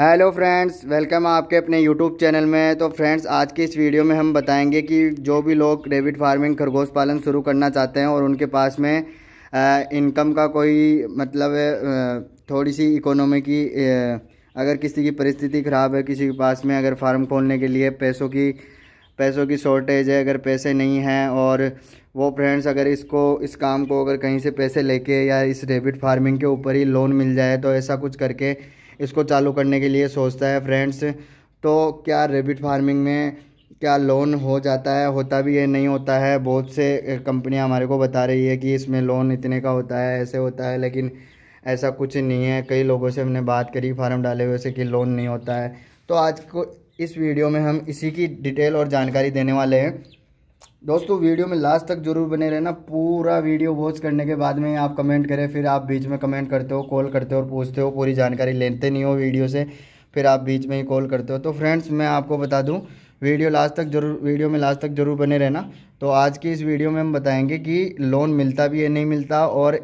hello friends welcome आपके अपने YouTube channel में तो फ्रेंड्स आज की इस वीडियो में हम बताएंगे कि जो भी लोग रेबिट फार्मिंग खरगोश पालन शुरू करना चाहते हैं और उनके पास में इनकम का कोई मतलब थोड़ी सी इकोनॉमी की अगर किसी की परिस्थिति ख़राब है किसी के पास में अगर फार्म खोलने के लिए पैसों की पैसों की शॉर्टेज है अगर पैसे नहीं हैं और वो फ्रेंड्स अगर इसको इस काम को अगर कहीं से पैसे लेके या इस डेबिट फार्मिंग के ऊपर ही लोन मिल जाए तो ऐसा कुछ करके इसको चालू करने के लिए सोचता है फ्रेंड्स तो क्या रेबिट फार्मिंग में क्या लोन हो जाता है होता भी है नहीं होता है बहुत से कंपनियां हमारे को बता रही है कि इसमें लोन इतने का होता है ऐसे होता है लेकिन ऐसा कुछ नहीं है कई लोगों से हमने बात करी फार्म डाले हुए से कि लोन नहीं होता है तो आज को इस वीडियो में हम इसी की डिटेल और जानकारी देने वाले हैं दोस्तों वीडियो में लास्ट तक जरूर बने रहना पूरा वीडियो वॉच करने के बाद में आप कमेंट करें फिर आप बीच में कमेंट करते हो कॉल करते हो और पूछते हो पूरी जानकारी लेते नहीं हो वीडियो से फिर आप बीच में ही कॉल करते हो तो फ्रेंड्स मैं आपको बता दूं वीडियो लास्ट तक जरूर वीडियो में लास्ट तक जरूर बने रहना तो आज की इस वीडियो में हम बताएँगे कि लोन मिलता भी है नहीं मिलता और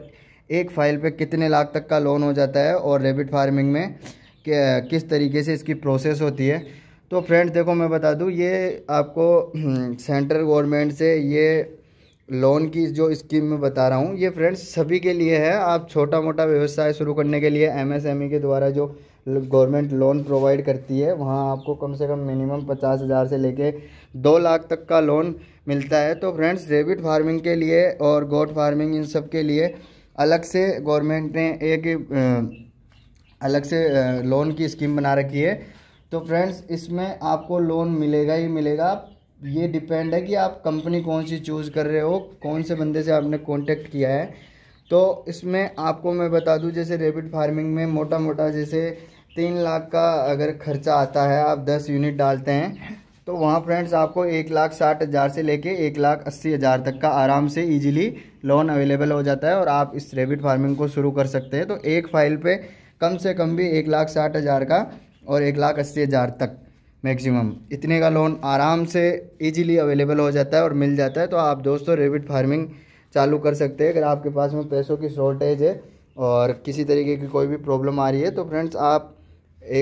एक फ़ाइल पर कितने लाख तक का लोन हो जाता है और रेबिट फार्मिंग में किस तरीके से इसकी प्रोसेस होती है तो फ्रेंड्स देखो मैं बता दूँ ये आपको हम्म, सेंट्रल गवर्नमेंट से ये लोन की जो स्कीम में बता रहा हूँ ये फ्रेंड्स सभी के लिए है आप छोटा मोटा व्यवसाय शुरू करने के लिए एमएसएमई e के द्वारा जो गवर्नमेंट लोन प्रोवाइड करती है वहाँ आपको कम से कम मिनिमम पचास हज़ार से लेके दो लाख तक का लोन मिलता है तो फ्रेंड्स रेबिट फार्मिंग के लिए और गोट फार्मिंग इन सब के लिए अलग से गवर्नमेंट ने एक अलग से लोन की स्कीम बना रखी है तो फ्रेंड्स इसमें आपको लोन मिलेगा ही मिलेगा ये डिपेंड है कि आप कंपनी कौन सी चूज़ कर रहे हो कौन से बंदे से आपने कांटेक्ट किया है तो इसमें आपको मैं बता दूं जैसे रेबिट फार्मिंग में मोटा मोटा जैसे तीन लाख का अगर खर्चा आता है आप दस यूनिट डालते हैं तो वहाँ फ्रेंड्स आपको एक लाख साठ हज़ार से लेके एक लाख अस्सी हज़ार तक का आराम से इजीली लोन अवेलेबल हो जाता है और आप इस रेबिट फार्मिंग को शुरू कर सकते हैं तो एक फाइल पे कम से कम भी एक लाख साठ हज़ार का और एक लाख अस्सी हज़ार तक मैक्सिमम इतने का लोन आराम से इजीली अवेलेबल हो जाता है और मिल जाता है तो आप दोस्तों रेबिट फार्मिंग चालू कर सकते हैं अगर आपके पास में पैसों की शॉर्टेज है और किसी तरीके की कोई भी प्रॉब्लम आ रही है तो फ्रेंड्स आप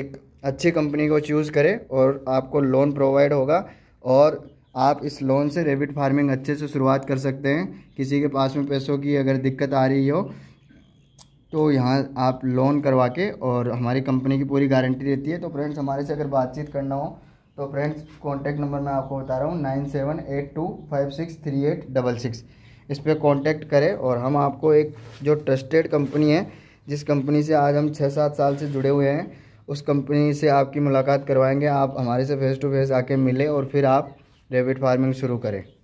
एक अच्छी कंपनी को चूज़ करें और आपको लोन प्रोवाइड होगा और आप इस लोन से रेबिट फार्मिंग अच्छे से शुरुआत कर सकते हैं किसी के पास में पैसों की अगर दिक्कत आ रही हो तो यहाँ आप लोन करवा के और हमारी कंपनी की पूरी गारंटी देती है तो फ्रेंड्स हमारे से अगर बातचीत करना हो तो फ्रेंड्स कॉन्टैक्ट नंबर मैं आपको बता रहा हूँ nine seven eight two five six three eight double six इस पर कॉन्टैक्ट करें और हम आपको एक जो ट्रस्टेड कंपनी है जिस कंपनी से आज हम छः सात साल से जुड़े हुए हैं उस कंपनी से आपकी मुलाकात करवाएंगे आप हमारे से फेस टू फेस आके मिले और फिर आप रेबिट फार्मिंग शुरू करें